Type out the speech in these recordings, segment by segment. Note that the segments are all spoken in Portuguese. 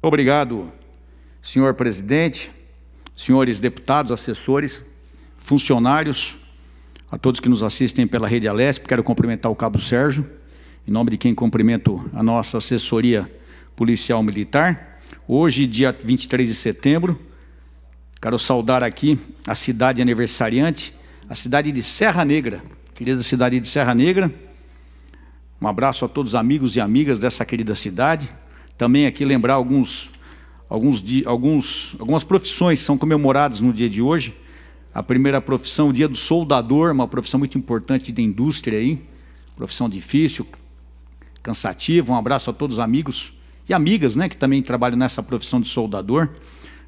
Obrigado, senhor presidente, senhores deputados, assessores, funcionários, a todos que nos assistem pela Rede Alesp, quero cumprimentar o Cabo Sérgio, em nome de quem cumprimento a nossa assessoria policial militar. Hoje, dia 23 de setembro, quero saudar aqui a cidade aniversariante, a cidade de Serra Negra, querida cidade de Serra Negra. Um abraço a todos os amigos e amigas dessa querida cidade também aqui lembrar alguns, alguns, alguns, algumas profissões são comemoradas no dia de hoje. A primeira profissão, o dia do soldador, uma profissão muito importante da indústria aí, profissão difícil, cansativa. Um abraço a todos os amigos e amigas, né, que também trabalham nessa profissão de soldador.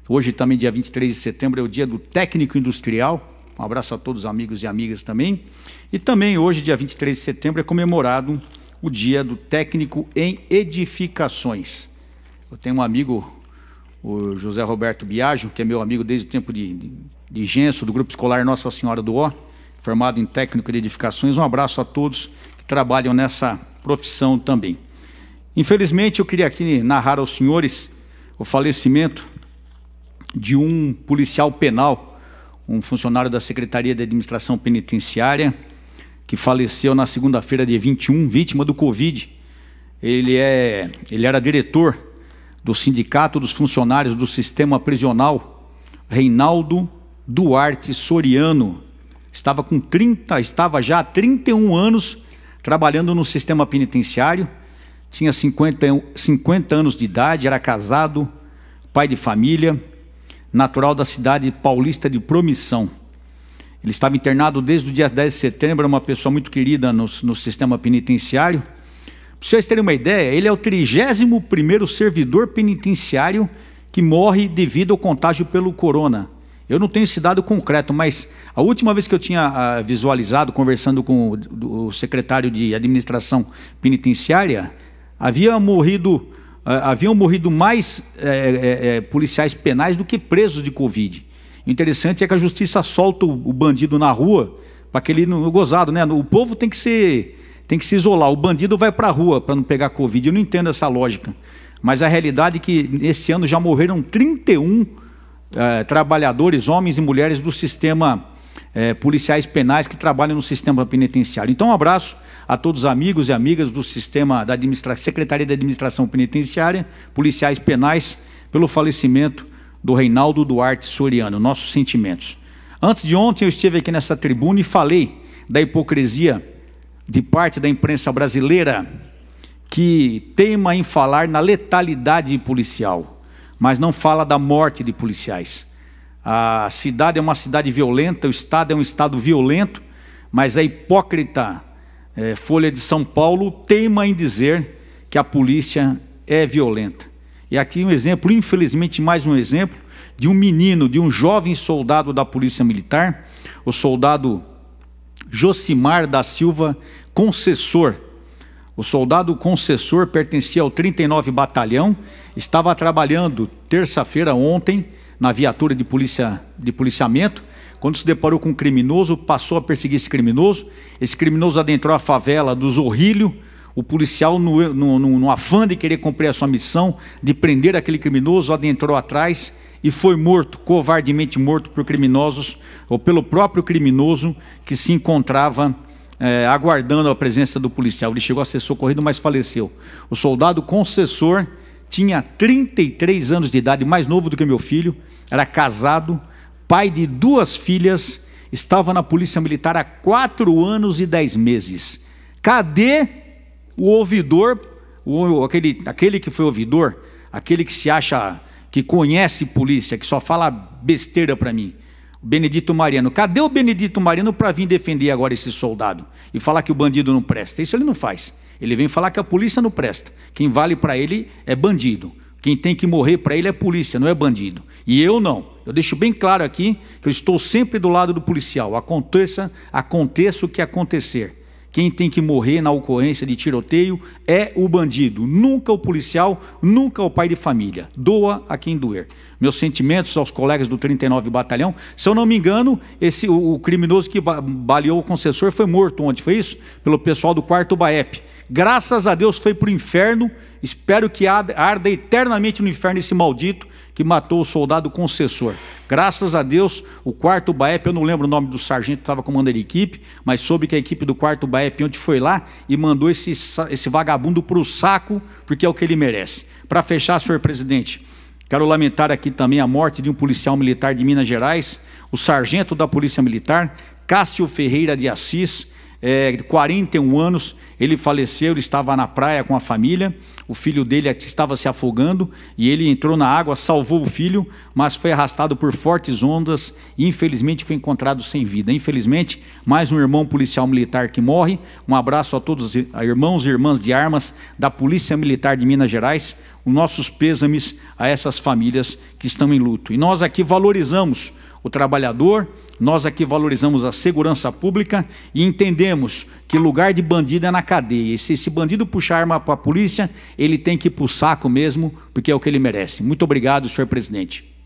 Hoje também, dia 23 de setembro, é o dia do técnico industrial. Um abraço a todos os amigos e amigas também. E também hoje, dia 23 de setembro, é comemorado o dia do técnico em edificações. Eu tenho um amigo, o José Roberto Biagio, que é meu amigo desde o tempo de, de, de Genso, do grupo escolar Nossa Senhora do Ó, formado em técnico de edificações. Um abraço a todos que trabalham nessa profissão também. Infelizmente, eu queria aqui narrar aos senhores o falecimento de um policial penal, um funcionário da Secretaria de Administração Penitenciária, que faleceu na segunda-feira, de 21, vítima do Covid. Ele, é, ele era diretor do Sindicato dos Funcionários do Sistema Prisional, Reinaldo Duarte Soriano. Estava com 30, estava já há 31 anos trabalhando no sistema penitenciário, tinha 50, 50 anos de idade, era casado, pai de família, natural da cidade paulista de Promissão. Ele estava internado desde o dia 10 de setembro, uma pessoa muito querida no, no sistema penitenciário. Para vocês terem uma ideia, ele é o 31º servidor penitenciário que morre devido ao contágio pelo corona. Eu não tenho esse dado concreto, mas a última vez que eu tinha ah, visualizado, conversando com o, o, secretário de administração penitenciária, havia morrido, uh, haviam morrido mais uh, policiais penais do que presos de Covid. Interessante é que a justiça solta o bandido na rua para que ele não gozado, né? O povo tem que se tem que se isolar. O bandido vai para a rua para não pegar covid. Eu não entendo essa lógica. Mas a realidade é que esse ano já morreram 31 eh, trabalhadores, homens e mulheres do sistema eh, policiais penais que trabalham no sistema penitenciário. Então, um abraço a todos os amigos e amigas do sistema da Secretaria da Administração Penitenciária, policiais penais, pelo falecimento do Reinaldo Duarte Soriano, nossos sentimentos. Antes de ontem eu estive aqui nessa tribuna e falei da hipocrisia de parte da imprensa brasileira que teima em falar na letalidade policial, mas não fala da morte de policiais. A cidade é uma cidade violenta, o estado é um estado violento, mas a é hipócrita eh, Folha de São Paulo teima em dizer que a polícia é violenta. E aqui um exemplo, infelizmente mais um exemplo, de um menino, de um jovem soldado da Polícia Militar, o soldado Josimar da Silva Concessor. O soldado Concessor pertencia ao 39 Batalhão, estava trabalhando terça-feira ontem na viatura de, polícia, de policiamento, quando se deparou com um criminoso, passou a perseguir esse criminoso. Esse criminoso adentrou a favela do Zorrilho, o policial, no, no, no, no afã de querer cumprir a sua missão, de prender aquele criminoso, adentrou atrás e foi morto, covardemente morto por criminosos, ou pelo próprio criminoso que se encontrava é, aguardando a presença do policial. Ele chegou a ser socorrido, mas faleceu. O soldado concessor tinha 33 anos de idade, mais novo do que meu filho, era casado, pai de duas filhas, estava na Polícia Militar há 4 anos e 10 meses. Cadê o ouvidor, o, aquele, aquele que foi ouvidor, aquele que se acha, que conhece polícia, que só fala besteira para mim. O Benedito Mariano. Cadê o Benedito Mariano para vir defender agora esse soldado e falar que o bandido não presta? Isso ele não faz. Ele vem falar que a polícia não presta. Quem vale para ele é bandido. Quem tem que morrer para ele é polícia, não é bandido. E eu não. Eu deixo bem claro aqui que eu estou sempre do lado do policial, aconteça, aconteça o que acontecer. Quem tem que morrer na ocorrência de tiroteio é o bandido, nunca o policial, nunca o pai de família. Doa a quem doer. Meus sentimentos aos colegas do 39 Batalhão. Se eu não me engano, esse o, o criminoso que baleou o concessor foi morto ontem, foi isso? Pelo pessoal do 4 BAEP. Graças a Deus foi para o inferno. Espero que arda eternamente no inferno esse maldito que matou o soldado concessor. Graças a Deus, o quarto Baep, eu não lembro o nome do sargento que estava comandando a equipe, mas soube que a equipe do quarto Baep onde foi lá e mandou esse, esse vagabundo para o saco, porque é o que ele merece. Para fechar, senhor presidente, quero lamentar aqui também a morte de um policial militar de Minas Gerais, o sargento da Polícia Militar, Cássio Ferreira de Assis é, 41 anos, ele faleceu, ele estava na praia com a família, o filho dele estava se afogando e ele entrou na água, salvou o filho, mas foi arrastado por fortes ondas e infelizmente foi encontrado sem vida. Infelizmente, mais um irmão policial militar que morre. Um abraço a todos os irmãos e irmãs de armas da Polícia Militar de Minas Gerais. Os nossos pêsames a essas famílias que estão em luto. E nós aqui valorizamos o trabalhador, nós aqui valorizamos a segurança pública e entendemos que lugar de bandido é na cadeia. E se esse bandido puxar arma para a polícia, ele tem que ir para o saco mesmo, porque é o que ele merece. Muito obrigado, senhor presidente.